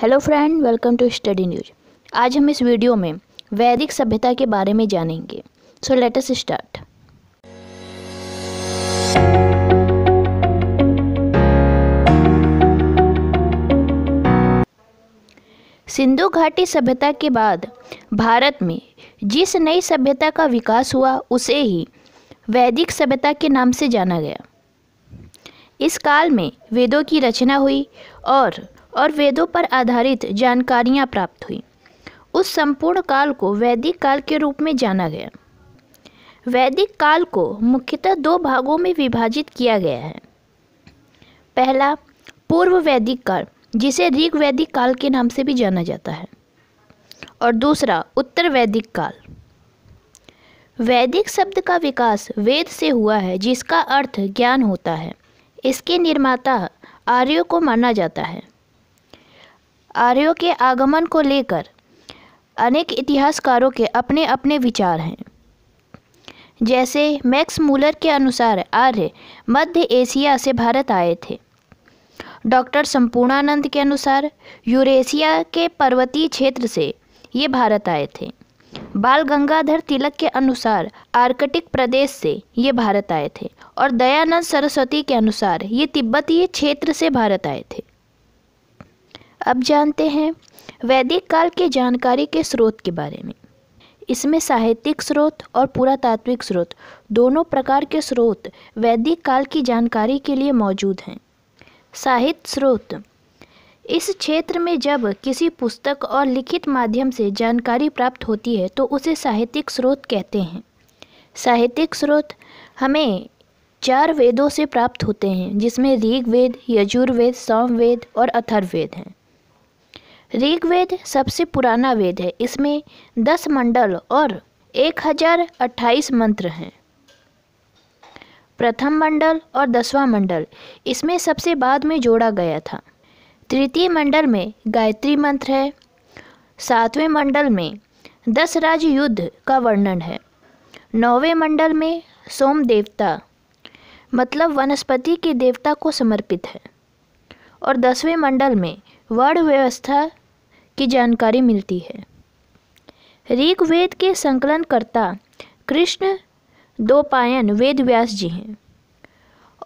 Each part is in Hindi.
hello friend welcome to study news आज हम इस वीडियो में वैदिक सभ्यता के बारे में जानेंगे सो लेट अस स्टार्ट सिंधु घाटी सभ्यता के बाद भारत में जिस नई सभ्यता का विकास हुआ उसे ही वैदिक सभ्यता के नाम से जाना गया इस काल में वेदों की रचना हुई और और वेदों पर आधारित जानकारियाँ प्राप्त हुई उस संपूर्ण काल को वैदिक काल के रूप में जाना गया वैदिक काल को मुख्यतः दो भागों में विभाजित किया गया है पहला पूर्व वैदिक काल जिसे ऋग वैदिक काल के नाम से भी जाना जाता है और दूसरा उत्तर वैदिक काल वैदिक शब्द का विकास वेद से हुआ है जिसका अर्थ ज्ञान होता है इसके निर्माता आर्यों को माना जाता है आर्यों के आगमन को लेकर अनेक इतिहासकारों के अपने अपने विचार हैं जैसे मैक्स मूलर के अनुसार आर्य मध्य एशिया से भारत आए थे डॉक्टर संपूर्णानंद के अनुसार यूरेशिया के पर्वतीय क्षेत्र से ये भारत आए थे बाल गंगाधर तिलक के अनुसार आर्कटिक प्रदेश से ये भारत आए थे और दयानंद सरस्वती के अनुसार ये तिब्बतीय क्षेत्र से भारत आए थे अब जानते हैं वैदिक काल के जानकारी के स्रोत के बारे में इसमें साहित्यिक स्रोत और पुरातात्विक स्रोत दोनों प्रकार के स्रोत वैदिक काल की जानकारी के लिए मौजूद हैं साहित्य स्रोत इस क्षेत्र में जब किसी पुस्तक और लिखित माध्यम से जानकारी प्राप्त होती है तो उसे साहित्यिक स्रोत कहते हैं साहित्यिक स्रोत हमें चार वेदों से प्राप्त होते हैं जिसमें ऋग्वेद यजुर्वेद सामवेद और अथर्वेद हैं ऋग्वेद सबसे पुराना वेद है इसमें दस मंडल और एक हजार अट्ठाईस मंत्र हैं प्रथम मंडल और दसवां मंडल इसमें सबसे बाद में जोड़ा गया था तृतीय मंडल में गायत्री मंत्र है सातवें मंडल में दस राज्य युद्ध का वर्णन है नौवें मंडल में सोम देवता मतलब वनस्पति के देवता को समर्पित है और दसवें मंडल में वर्ण व्यवस्था की जानकारी मिलती है ऋग्वेद के संकलनकर्ता कृष्ण पायन वेद व्यास जी हैं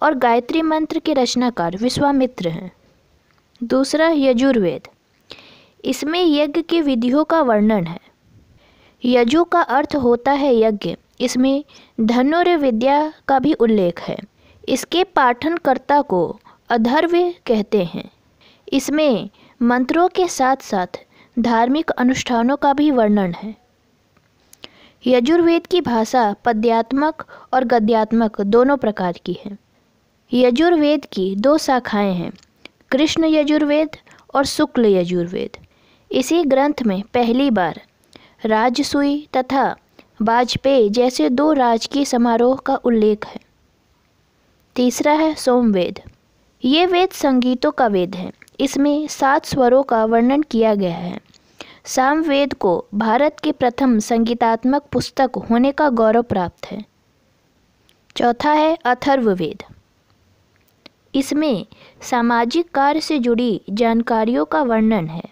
और गायत्री मंत्र के रचनाकार विश्वामित्र हैं दूसरा यजुर्वेद इसमें यज्ञ की विधियों का वर्णन है यजु का अर्थ होता है यज्ञ इसमें धनुर विद्या का भी उल्लेख है इसके पाठनकर्ता को अधर्व कहते हैं इसमें मंत्रों के साथ साथ धार्मिक अनुष्ठानों का भी वर्णन है यजुर्वेद की भाषा पद्यात्मक और गद्यात्मक दोनों प्रकार की है यजुर्वेद की दो शाखाएं हैं कृष्ण यजुर्वेद और शुक्ल यजुर्वेद इसी ग्रंथ में पहली बार राजसुई तथा वाजपेयी जैसे दो राजकीय समारोह का उल्लेख है तीसरा है सोमवेद ये वेद संगीतों का वेद है इसमें सात स्वरों का वर्णन किया गया है सामवेद को भारत के प्रथम संगीतात्मक पुस्तक होने का गौरव प्राप्त है चौथा है अथर्ववेद इसमें सामाजिक कार्य से जुड़ी जानकारियों का वर्णन है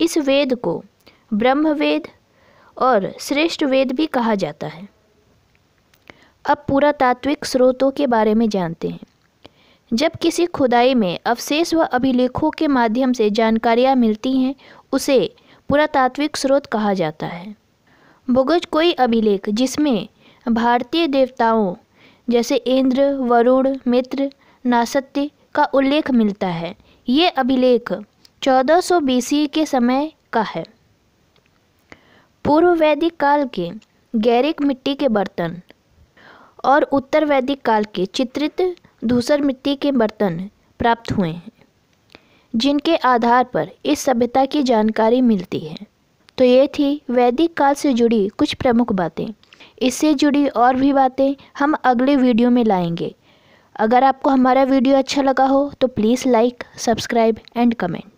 इस वेद को ब्रह्म वेद और श्रेष्ठ वेद भी कहा जाता है अब पुरातात्विक स्रोतों के बारे में जानते हैं जब किसी खुदाई में अवशेष व अभिलेखों के माध्यम से जानकारियाँ मिलती हैं उसे पुरातात्विक स्रोत कहा जाता है बुगज कोई अभिलेख जिसमें भारतीय देवताओं जैसे इंद्र वरुण मित्र नासत्य का उल्लेख मिलता है ये अभिलेख 1400 सौ बीसी के समय का है पूर्व वैदिक काल के गैरिक मिट्टी के बर्तन और उत्तर वैदिक काल के चित्रित दूसर मिट्टी के बर्तन प्राप्त हुए हैं जिनके आधार पर इस सभ्यता की जानकारी मिलती है तो ये थी वैदिक काल से जुड़ी कुछ प्रमुख बातें इससे जुड़ी और भी बातें हम अगले वीडियो में लाएंगे अगर आपको हमारा वीडियो अच्छा लगा हो तो please like subscribe and comment